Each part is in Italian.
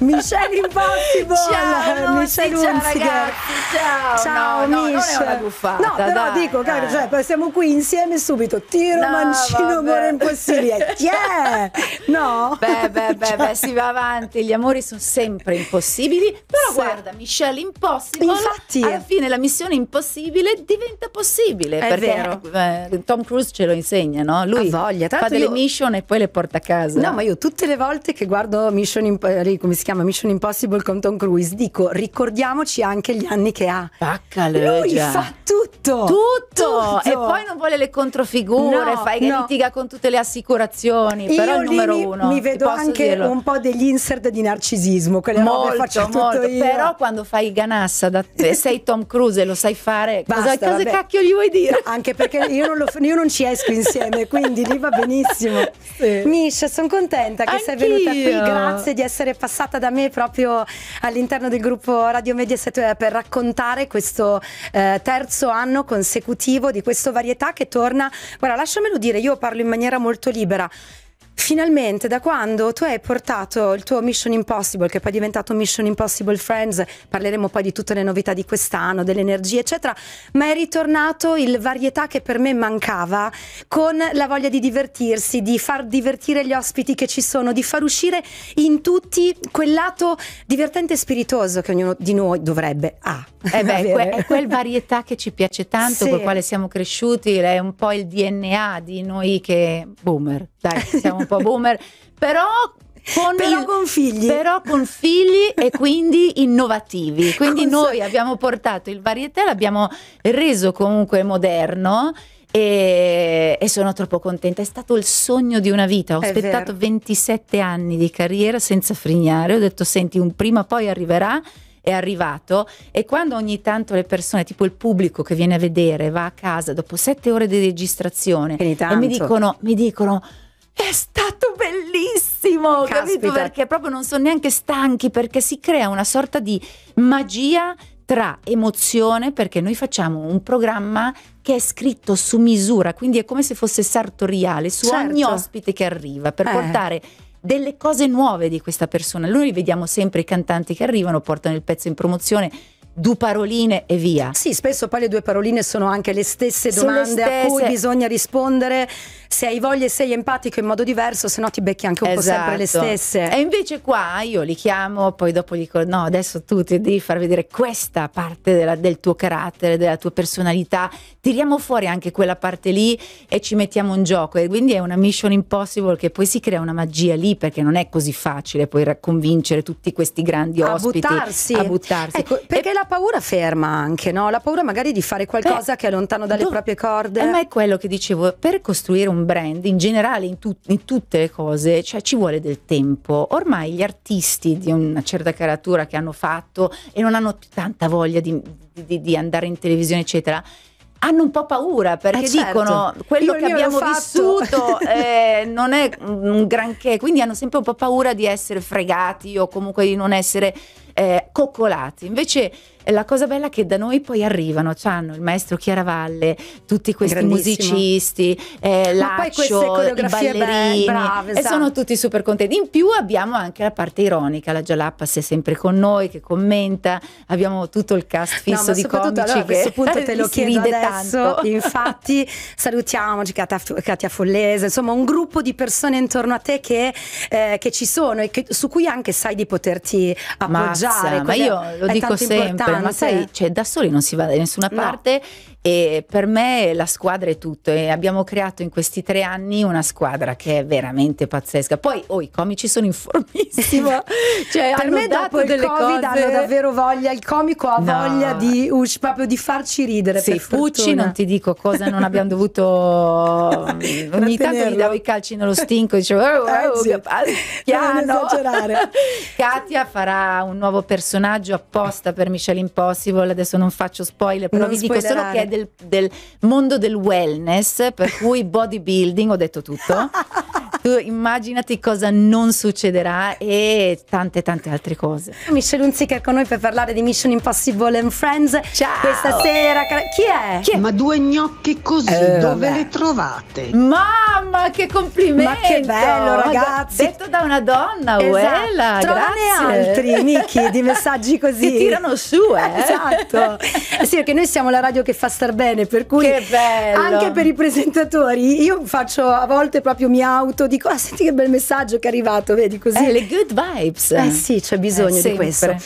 Michelle Impossible! Ciao, eh, Michelle ciao Unziger. ragazzi, ciao! Ciao no, Michelle! No, buffata, no però dai, dico, caro, cioè, siamo qui insieme subito, tiro, no, mancino, amore impossibile, yeah! No? Beh, beh, beh, beh, cioè. si va avanti, gli amori sono sempre impossibili, però sì. guarda, Michelle Impossible, Infatti. alla fine la missione impossibile diventa possibile, È perché vero. Eh, Tom Cruise ce lo insegna, no? Lui voglia, fa delle io... mission e poi le porta a casa. No, ma io tutte le volte che guardo Mission Impossible, come si chiama? chiama Mission Impossible con Tom Cruise, dico ricordiamoci anche gli anni che ha. Pacca Lui cioè. fa tutto, tutto. Tutto! E poi non vuole le controfigure, no, fai che no. litiga con tutte le assicurazioni, Io però è il numero mi, uno. Mi vedo anche dirlo. un po' degli insert di narcisismo, quelle molto, robe molto. Però quando fai ganassa da te, sei Tom Cruise e lo sai fare, Basta, cosa, cosa cacchio gli vuoi dire? Anche perché io non, lo, io non ci esco insieme, quindi lì va benissimo. Sì. Misha, sono contenta che Anch'io. sei venuta qui, grazie di essere passata da me proprio all'interno del gruppo Radio Mediaset eh, per raccontare questo eh, terzo anno consecutivo di questo varietà che torna. Guarda, lasciamelo dire, io parlo in maniera molto libera. Finalmente, da quando tu hai portato il tuo Mission Impossible, che poi è diventato Mission Impossible Friends, parleremo poi di tutte le novità di quest'anno, dell'energia, eccetera, ma è ritornato il varietà che per me mancava, con la voglia di divertirsi, di far divertire gli ospiti che ci sono, di far uscire in tutti quel lato divertente e spiritoso che ognuno di noi dovrebbe ah, eh beh, que è quel varietà che ci piace tanto, sì. con il quale siamo cresciuti, è un po' il DNA di noi che boomer, dai, siamo un po' boomer, però con però, il, con figli. però con figli e quindi innovativi. Quindi Cosa? noi abbiamo portato il varietà, l'abbiamo reso comunque moderno. E, e, sono troppo contenta. È stato il sogno di una vita. Ho È aspettato vero. 27 anni di carriera senza frignare. Ho detto: Senti, un prima poi arriverà. È arrivato e quando ogni tanto le persone, tipo il pubblico che viene a vedere, va a casa dopo sette ore di registrazione e mi dicono, mi dicono è stato bellissimo, Caspita. capito? Perché proprio non sono neanche stanchi, perché si crea una sorta di magia tra emozione, perché noi facciamo un programma che è scritto su misura, quindi è come se fosse sartoriale su certo. ogni ospite che arriva per eh. portare delle cose nuove di questa persona. Noi vediamo sempre i cantanti che arrivano, portano il pezzo in promozione due paroline e via. Sì, spesso poi le due paroline sono anche le stesse domande le stesse. a cui bisogna rispondere. Se hai voglia e sei empatico in modo diverso, se no ti becchi anche un esatto. po' sempre le esatto. stesse. E invece qua io li chiamo, poi dopo gli dico: no, adesso tu ti devi far vedere questa parte della, del tuo carattere, della tua personalità. Tiriamo fuori anche quella parte lì e ci mettiamo in gioco. E quindi è una mission impossible che poi si crea una magia lì perché non è così facile poi convincere tutti questi grandi a ospiti buttarsi. a buttarsi. Ecco, perché e la paura ferma anche, no? La paura magari di fare qualcosa eh, che è lontano dalle dov- proprie corde. Eh, ma è quello che dicevo, per costruire un brand in generale, in, tu- in tutte le cose, cioè ci vuole del tempo. Ormai gli artisti di una certa caratura che hanno fatto e non hanno più tanta voglia di, di, di andare in televisione, eccetera hanno un po' paura perché eh certo. dicono quello Io che abbiamo vissuto eh, non è un granché, quindi hanno sempre un po' paura di essere fregati o comunque di non essere eh, coccolati. Invece la cosa bella è che da noi poi arrivano, hanno il maestro Chiaravalle, tutti questi musicisti, eh, Laccio, i ballerini, brave, e sono esatto. tutti super contenti. In più abbiamo anche la parte ironica, la Gialappas è sempre con noi, che commenta, abbiamo tutto il cast fisso no, di comici allora, a questo punto te lo chiedo adesso, tanto. infatti salutiamo Katia, Katia Follese, insomma un gruppo di persone intorno a te che, eh, che ci sono e che, su cui anche sai di poterti appoggiare. Mazza, ma io lo dico sempre, ma sai, cioè, da soli non si va da nessuna no. parte e per me la squadra è tutto e abbiamo creato in questi tre anni una squadra che è veramente pazzesca. Poi oh, i comici sono in formissima, cioè, per me dopo il Covid cose... hanno davvero voglia, il comico ha no. voglia di, uh, proprio di farci ridere. Sì, Pucci non ti dico cosa non abbiamo dovuto, ogni tanto gli davo i calci nello stinco, dicevo oh, eh, oh, eh, piano. Katia farà un nuovo personaggio apposta per Michelle Impossible, adesso non faccio spoiler, però non vi dico solo che è del, del mondo del wellness, per cui bodybuilding, ho detto tutto tu immaginati cosa non succederà e tante tante altre cose. Michelle Unziker con noi per parlare di Mission Impossible and Friends. Ciao! Questa sera, chi è? Chi è? Ma due gnocchi così, eh, dove vabbè. le trovate? Mamma, che complimenti! Ma che bello ragazzi! Detto da una donna, esatto. Uela, Trovane altri, Niki, di messaggi così. Ti tirano su, eh? Esatto. sì, perché noi siamo la radio che fa star bene, per cui... Che bello! Anche per i presentatori, io faccio a volte proprio mi auto dico, ah senti che bel messaggio che è arrivato, vedi così. Eh, le good vibes. Eh sì, c'è bisogno eh, di questo.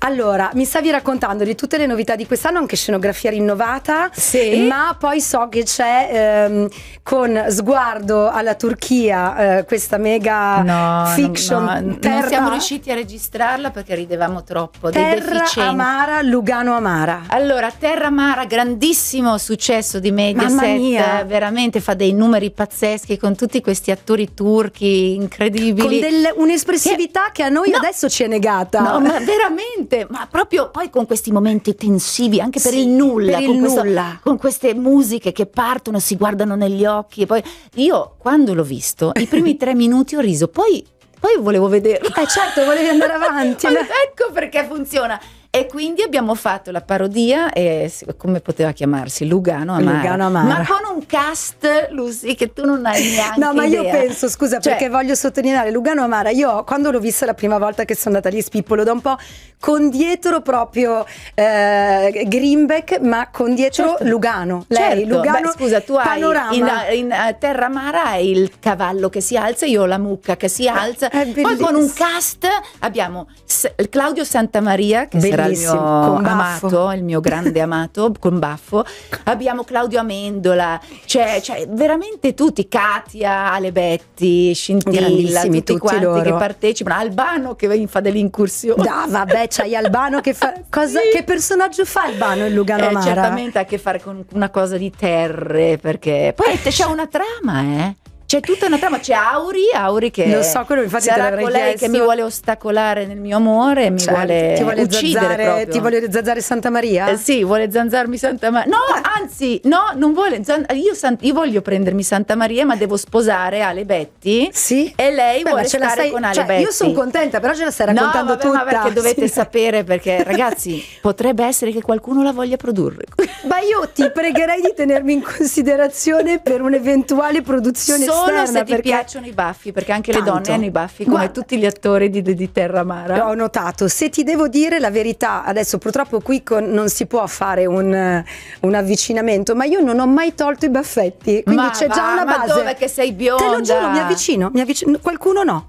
Allora, mi stavi raccontando di tutte le novità di quest'anno, anche scenografia rinnovata, sì. ma poi so che c'è ehm, con sguardo alla Turchia eh, questa mega no, fiction. No, no. Terra, non siamo riusciti a registrarla perché ridevamo troppo. Terra Amara, Lugano Amara. Allora, Terra Amara, grandissimo successo di Mediaset, veramente fa dei numeri pazzeschi con tutti questi attori turchi incredibili. Con del, un'espressività che, che, a noi no, adesso ci è negata. No, ma veramente, ma proprio poi con questi momenti tensivi, anche per sì, il nulla, per il con, questo, nulla. con queste musiche che partono, si guardano negli occhi e poi io quando l'ho visto, i primi tre minuti ho riso, poi poi volevo vederlo. Eh certo, volevi andare avanti. ecco perché funziona. E quindi abbiamo fatto la parodia, eh, come poteva chiamarsi? Lugano Amara. Lugano Amara. Ma con un cast, Lucy, che tu non hai neanche No, ma idea. io penso, scusa, cioè, perché voglio sottolineare, Lugano Amara, io quando l'ho vista la prima volta che sono andata lì Spippolo, da un po' con dietro proprio eh, Greenback, ma con dietro certo. Lugano. Lei, certo. Lugano, Beh, scusa, tu panorama. hai in, in uh, eh, Terra Amara hai il cavallo che si alza, io ho la mucca che si eh, alza. Poi con un cast abbiamo S Claudio Santamaria, che Bellissimo. sarà dal mio amato, il mio grande amato con baffo. Abbiamo Claudio Amendola, cioè, cioè veramente tutti, Katia, Alebetti, Scintilla, tutti, tutti quanti loro. che partecipano, Albano che fa delle incursioni. Ah, vabbè, c'hai Albano che fa cosa, sì. che personaggio fa Albano in Lugano eh, certamente ha a che fare con una cosa di terre, perché poi c'è una trama, eh c'è tutta una trama, c'è Auri, Auri che Lo so, quello infatti sarà te lei chiesto. che mi vuole ostacolare nel mio amore, mi cioè, vuole, vuole, uccidere zazzare, Ti vuole zanzare Santa Maria? Eh, sì, vuole zanzarmi Santa Maria. No, ah. anzi, no, non vuole zan- io, san- io, voglio prendermi Santa Maria, ma devo sposare Ale Betti. Sì. E lei Beh, vuole stare stai, con Ale cioè, Betti. Io sono contenta, però ce la stai raccontando no, vabbè, tutta. ma perché dovete sì. sapere perché ragazzi, potrebbe essere che qualcuno la voglia produrre. Ma io ti pregherei di tenermi in considerazione per un'eventuale produzione Solo solo se ti perché... piacciono i baffi, perché anche Tanto. le donne hanno i baffi, come Guarda. tutti gli attori di, di Terra Mara. Ho notato, se ti devo dire la verità, adesso purtroppo qui con, non si può fare un, un, avvicinamento, ma io non ho mai tolto i baffetti, quindi c'è già una base. Ma dove che sei bionda? Te lo giuro, mi avvicino, mi avvicino. qualcuno no.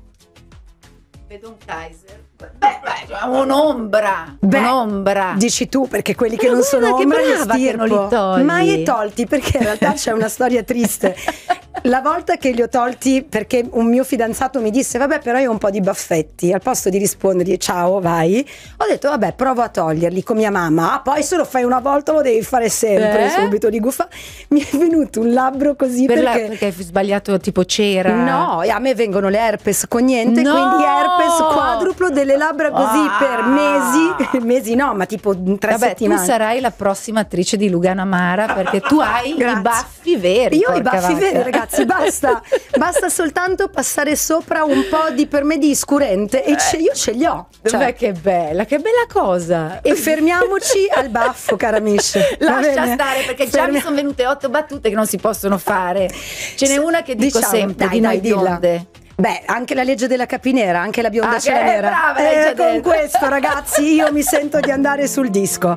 Vedo un Kaiser. Beh, beh, cioè, un'ombra, beh, un'ombra. Dici tu perché quelli che non sono che ombra li stirpo. Che non li togli. Mai tolti perché in realtà c'è una storia triste la volta che li ho tolti perché un mio fidanzato mi disse vabbè però io ho un po' di baffetti, al posto di rispondergli ciao vai, ho detto vabbè provo a toglierli con mia mamma, ah, poi se lo fai una volta lo devi fare sempre eh? subito di guffa, mi è venuto un labbro così per perché... La, perché hai sbagliato tipo cera? No, a me vengono le herpes con niente, no! quindi herpes quadruplo delle labbra così ah! per mesi, mesi no ma tipo tre vabbè, settimane. tu sarai la prossima attrice di Lugano Amara perché tu hai Grazie. i baffi veri. Io ho i baffi vacca. veri ragazzi ragazzi, basta, basta soltanto passare sopra un po' di per me di iscurente e ce, io ce li ho. Cioè. Beh, che bella, che bella cosa. E fermiamoci al baffo, cara Mish. Lascia stare perché Fermi... già mi sono venute otto battute che non si possono fare. Ce n'è una che dico diciamo, sempre, dai, di noi bionde. Beh, anche la legge della capinera, anche la bionda ah, ce nera. Brava, eh, con detto. questo, ragazzi, io mi sento di andare sul disco.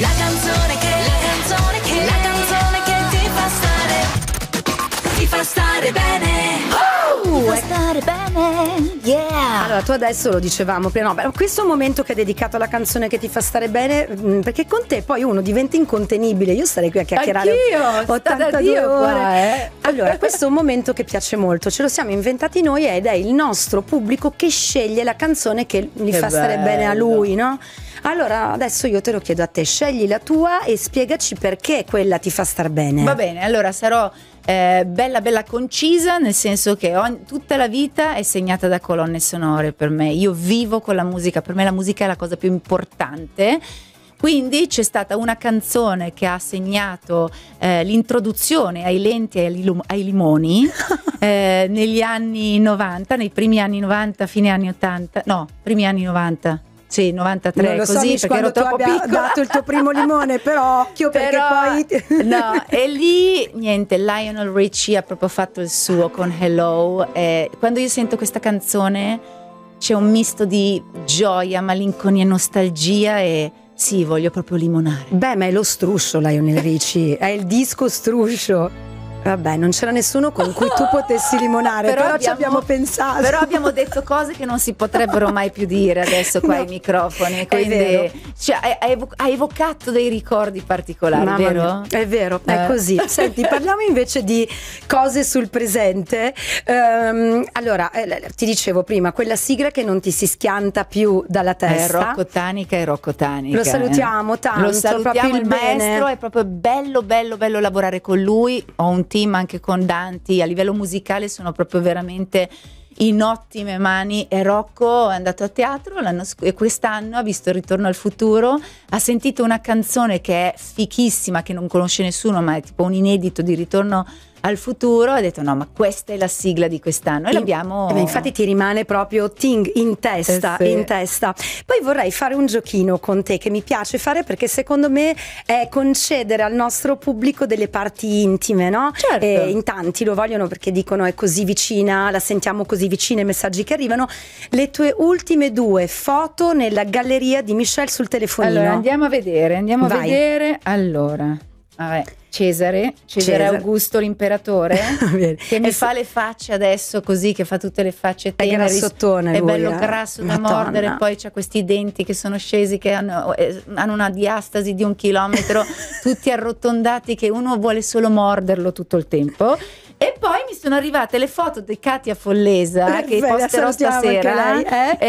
La Allora, tu adesso lo dicevamo, però no, questo momento che è dedicato alla canzone che ti fa stare bene, mh, mm, perché con te poi uno diventa incontenibile. Io starei qui a chiacchierare Anch'io, 82 ore. Qua, eh. Allora, questo è un momento che piace molto, ce lo siamo inventati noi ed è il nostro pubblico che sceglie la canzone che gli che fa stare bene a lui, no? Allora, adesso io te lo chiedo a te, scegli la tua e spiegaci perché quella ti fa star bene. Va bene, allora sarò eh, bella bella concisa, nel senso che ogni, tutta la vita è segnata da colonne sonore per me. Io vivo con la musica, per me la musica è la cosa più importante. Quindi c'è stata una canzone che ha segnato eh, l'introduzione ai lenti e ai, ai limoni eh, negli anni 90, nei primi anni 90, fine anni 80, no, primi anni 90, sì, 93, non lo così, so, perché ero troppo piccola. Ho dato il tuo primo limone, però occhio però, perché poi... no, e lì, niente, Lionel Richie ha proprio fatto il suo con Hello. E quando io sento questa canzone c'è un misto di gioia, malinconia, nostalgia e... Sì, voglio proprio limonare. Beh, ma è lo struscio Lionel Richie, è il disco struscio. Vabbè, non c'era nessuno con cui tu potessi limonare, però, però abbiamo, ci abbiamo pensato. Però abbiamo detto cose che non si potrebbero mai più dire adesso qua no, ai microfoni, quindi cioè, ha evocato dei ricordi particolari, Mamma vero? Mia. È vero, eh. è così. Senti, parliamo invece di cose sul presente. Um, allora, eh, ti dicevo prima, quella sigla che non ti si schianta più dalla testa. È Rocco Tanica e Rocco Tanica. Lo salutiamo tanto, Lo salutiamo, il, il maestro, è proprio bello, bello, bello lavorare con lui. Ho un team Team, anche con Danti, a livello musicale sono proprio veramente in ottime mani e Rocco è andato a teatro sc- e quest'anno ha visto il ritorno al futuro, ha sentito una canzone che è fichissima, che non conosce nessuno, ma è tipo un inedito di ritorno al futuro, ha detto no, ma questa è la sigla di quest'anno e, e l'abbiamo... Eh, infatti ti rimane proprio ting in testa, eh sì. in testa. Poi vorrei fare un giochino con te che mi piace fare perché secondo me è concedere al nostro pubblico delle parti intime, no? Certo. E eh, in tanti lo vogliono perché dicono è così vicina, la sentiamo così vicina, i messaggi che arrivano. Le tue ultime due foto nella galleria di Michelle sul telefonino. Allora andiamo a vedere, andiamo Vai. a vedere. Allora, vabbè. Cesare, Cesare, Cesare, Augusto l'imperatore, che mi fa le facce adesso così, che fa tutte le facce tenere. È grassottone È bello eh? grasso da Madonna. mordere, poi c'ha questi denti che sono scesi, che hanno, eh, hanno una diastasi di un chilometro, tutti arrotondati, che uno vuole solo morderlo tutto il tempo. E poi mi sono arrivate le foto di Katia Follesa che Beh, posterò stasera. Lei, eh?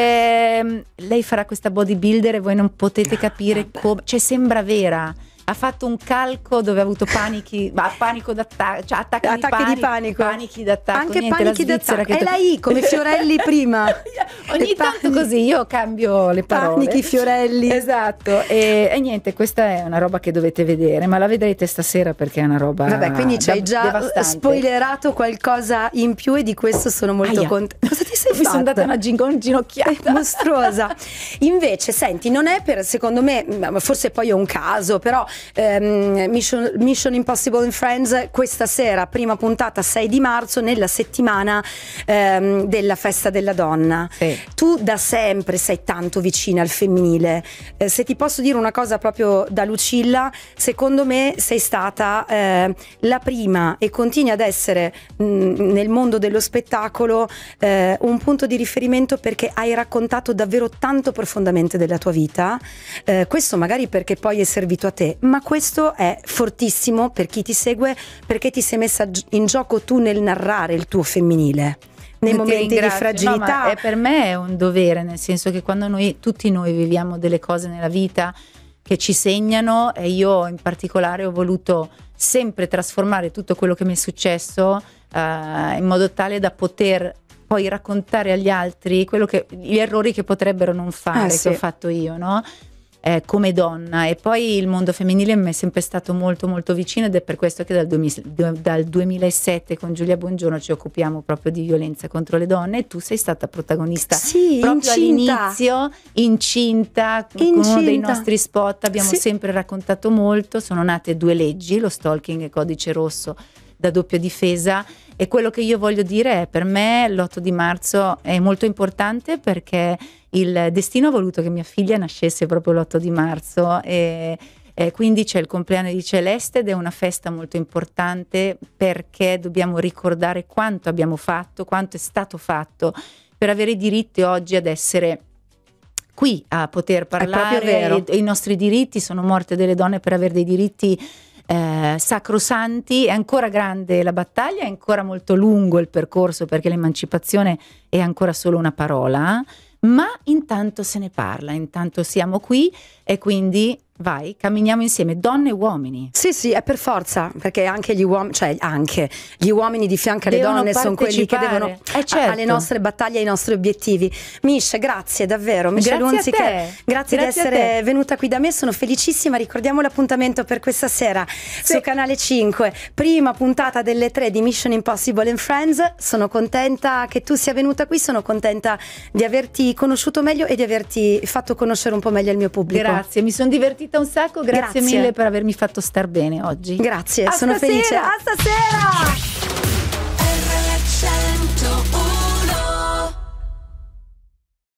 Eh, lei farà questa bodybuilder e voi non potete ah, capire come. Cioè, sembra vera ha fatto un calco dove ha avuto panichi, ma panico d'attacco, cioè attacchi, attacchi di, panico, di panico, panichi d'attacco, anche niente, panichi d'attacco. Che... È la I come Fiorelli prima. Ogni tanto così io cambio le parole. Panichi Fiorelli. Esatto. E, e, niente, questa è una roba che dovete vedere, ma la vedrete stasera perché è una roba Vabbè, quindi ci hai già devastante. spoilerato qualcosa in più e di questo sono molto contenta. Cosa ti sei Mi sono data una gin- ginocchiata mostruosa. Invece, senti, non è per secondo me, forse poi è un caso, però ehm, Mission, Mission, Impossible in Friends questa sera, prima puntata 6 di marzo, nella settimana ehm, della festa della donna. Sì. Tu da sempre sei tanto vicina al femminile. Eh, se ti posso dire una cosa proprio da Lucilla, secondo me sei stata eh, la prima e continui ad essere mh, mm, nel mondo dello spettacolo eh, un punto di riferimento perché hai raccontato davvero tanto profondamente della tua vita. Eh, questo magari perché poi è servito a te, ma questo è fortissimo per chi ti segue perché ti sei messa in gioco tu nel narrare il tuo femminile nei ti momenti ringrazio. di fragilità. No, per me è un dovere, nel senso che quando noi, tutti noi viviamo delle cose nella vita che ci segnano e io in particolare ho voluto sempre trasformare tutto quello che mi è successo uh, in modo tale da poter poi raccontare agli altri che, gli errori che potrebbero non fare, ah, che sì. ho fatto io, no? eh, come donna e poi il mondo femminile mi è sempre stato molto molto vicino ed è per questo che dal, 2000, dal 2007 con Giulia Buongiorno ci occupiamo proprio di violenza contro le donne e tu sei stata protagonista sì, proprio incinta. all'inizio incinta, incinta, con uno dei nostri spot abbiamo sì. sempre raccontato molto sono nate due leggi lo stalking e codice rosso da doppia difesa e quello che io voglio dire è per me l'8 di marzo è molto importante perché il destino ha voluto che mia figlia nascesse proprio l'8 di marzo e, e quindi c'è il compleanno di Celeste ed è una festa molto importante perché dobbiamo ricordare quanto abbiamo fatto, quanto è stato fatto per avere i diritti oggi ad essere qui a poter parlare. I nostri diritti sono morte delle donne per avere dei diritti eh, sacrosanti, è ancora grande la battaglia, è ancora molto lungo il percorso perché l'emancipazione è ancora solo una parola, ma intanto se ne parla, intanto siamo qui e quindi Vai, camminiamo insieme, donne e uomini. Sì, sì, è per forza, perché anche gli uomini, cioè anche gli uomini di fianco alle devono donne sono quelli che devono eh certo. alle nostre battaglie, ai nostri obiettivi. Mish, grazie davvero, Mish grazie Lunzi, grazie, grazie, di essere venuta qui da me, sono felicissima. Ricordiamo l'appuntamento per questa sera sì. su Canale 5, prima puntata delle tre di Mission Impossible and Friends. Sono contenta che tu sia venuta qui, sono contenta di averti conosciuto meglio e di averti fatto conoscere un po' meglio il mio pubblico. Grazie, mi sono divertita divertita un sacco, grazie, grazie, mille per avermi fatto star bene oggi. Grazie, a sono stasera, felice. A stasera!